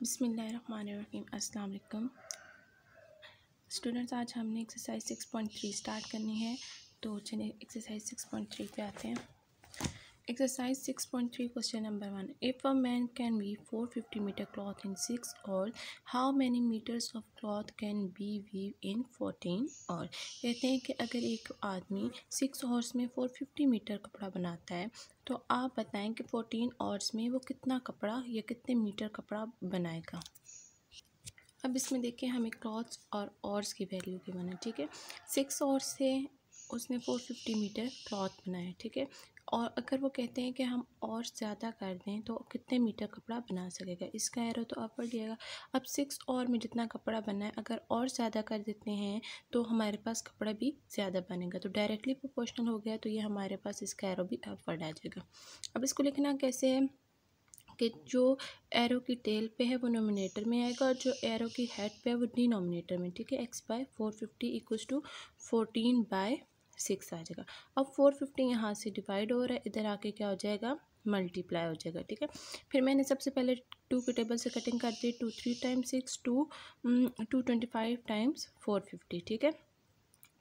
बिसमीम अस्सलाम स्टूडेंट्स आज हमने एक्सरसाइज 6.3 स्टार्ट करनी है तो चलिए एक्सरसाइज 6.3 पे आते हैं exercise six point three question number one if a man can weave four fifty meter cloth in six और how many meters of cloth can be weave in fourteen और कहते हैं कि अगर एक आदमी सिक्स हॉर्स में फोर फिफ्टी मीटर कपड़ा बनाता है तो आप बताएँ कि फोर्टीन आवर्स में वो कितना कपड़ा या कितने मीटर कपड़ा बनाएगा अब इसमें देखें हमें क्लॉथ्स और आवर्स की वैल्यू की बना ठीक है सिक्स आवर्स से उसने फोर फिफ्टी मीटर क्लॉथ बनाया ठीक है और अगर वो कहते हैं कि हम और ज़्यादा कर दें तो कितने मीटर कपड़ा बना सकेगा इसका एरो तो अपवर्ड जाएगा अब सिक्स और में जितना कपड़ा बना है अगर और ज़्यादा कर देते हैं तो हमारे पास कपड़ा भी ज़्यादा बनेगा तो डायरेक्टली प्रोपोर्शनल हो गया तो ये हमारे पास इसका एरो भी अपवर्ड आ जाएगा अब इसको लिखना कैसे है कि जो एरो की टेल पे है वो नोमिनेटर में आएगा और जो एरो की हेड पे है वो डी में ठीक है x by four fifty equal to fourteen by six आ जाएगा अब फोर फिफ्टी यहाँ से डिवाइड हो रहा है इधर आके क्या हो जाएगा मल्टीप्लाई हो जाएगा ठीक है फिर मैंने सबसे पहले टू के टेबल से कटिंग कर दी two three time six two two twenty five times four fifty ठीक है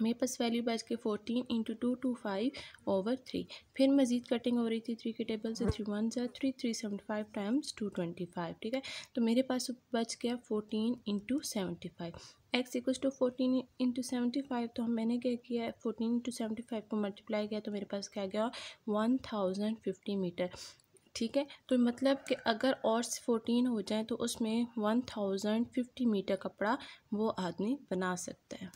मेरे पास वैल्यू बच के fourteen into two two five over three फिर मज़ीद कटिंग हो रही थी थ्री के टेबल से थ्री वन ज़ा three three seventy five times two twenty five ठीक है तो मेरे पास बच गया fourteen into seventy five x equals to fourteen into seventy five तो मैंने क्या किया फोर्टीन इंटू सेवेंटी फाइव को मल्टीप्लाई किया तो मेरे पास क्या गया वन थाउजेंड फिफ्टी मीटर ठीक है तो मतलब कि अगर और फोर्टीन हो जाए तो उसमें वन थाउजेंड फिफ्टी मीटर कपड़ा वो आदमी बना सकता है